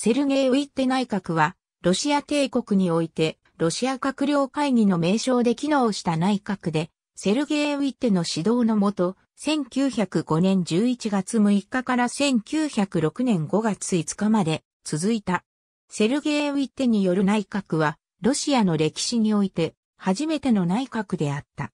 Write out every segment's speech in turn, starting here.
セルゲイ・ウィッテ内閣は、ロシア帝国において、ロシア閣僚会議の名称で機能した内閣で、セルゲイ・ウィッテの指導のもと、1905年11月6日から1906年5月5日まで続いた。セルゲイ・ウィッテによる内閣は、ロシアの歴史において、初めての内閣であった。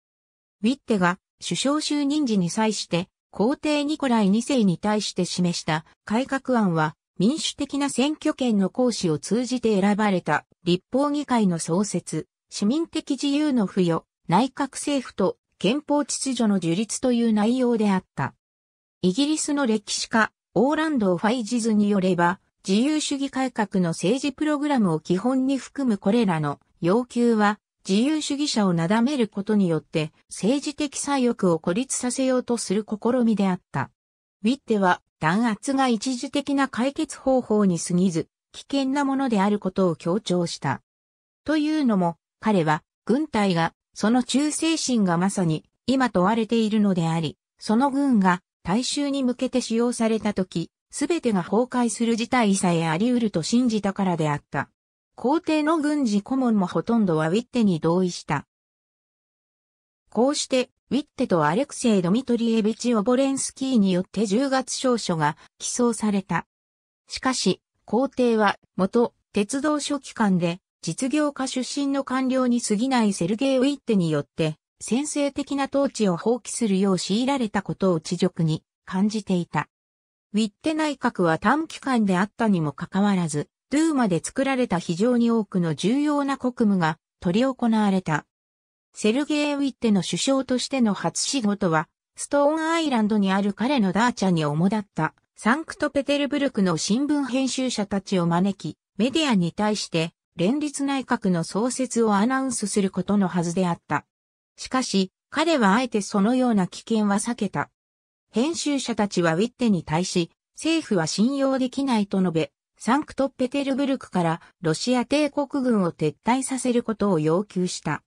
ウィッテが首相就任時に際して、皇帝ニコライ2世に対して示した改革案は、民主的な選挙権の行使を通じて選ばれた立法議会の創設、市民的自由の付与、内閣政府と憲法秩序の樹立という内容であった。イギリスの歴史家、オーランド・ファイジズによれば、自由主義改革の政治プログラムを基本に含むこれらの要求は、自由主義者をなだめることによって政治的左翼を孤立させようとする試みであった。ウィッテは弾圧が一時的な解決方法に過ぎず、危険なものであることを強調した。というのも、彼は、軍隊が、その忠誠心がまさに、今問われているのであり、その軍が、大衆に向けて使用された時、すべてが崩壊する事態さえあり得ると信じたからであった。皇帝の軍事顧問もほとんどはウィッテに同意した。こうして、ウィッテとアレクセイ・ドミトリエビチ・オボレンスキーによって10月証書が寄贈された。しかし、皇帝は元鉄道書記官で実業家出身の官僚に過ぎないセルゲイ・ウィッテによって先制的な統治を放棄するよう強いられたことを地辱に感じていた。ウィッテ内閣は短期間であったにもかかわらず、ドゥーまで作られた非常に多くの重要な国務が取り行われた。セルゲイ・ウィッテの首相としての初仕事は、ストーンアイランドにある彼のダーチャに主だったサンクトペテルブルクの新聞編集者たちを招き、メディアに対して連立内閣の創設をアナウンスすることのはずであった。しかし、彼はあえてそのような危険は避けた。編集者たちはウィッテに対し、政府は信用できないと述べ、サンクトペテルブルクからロシア帝国軍を撤退させることを要求した。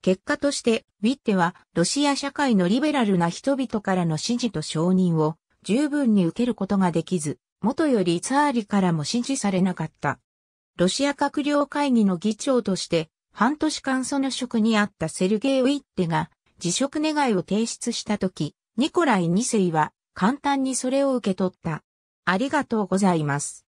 結果として、ウィッテは、ロシア社会のリベラルな人々からの支持と承認を十分に受けることができず、元よりツァーリからも支持されなかった。ロシア閣僚会議の議長として、半年間その職にあったセルゲイ・ウィッテが、辞職願を提出したとき、ニコライ2世は、簡単にそれを受け取った。ありがとうございます。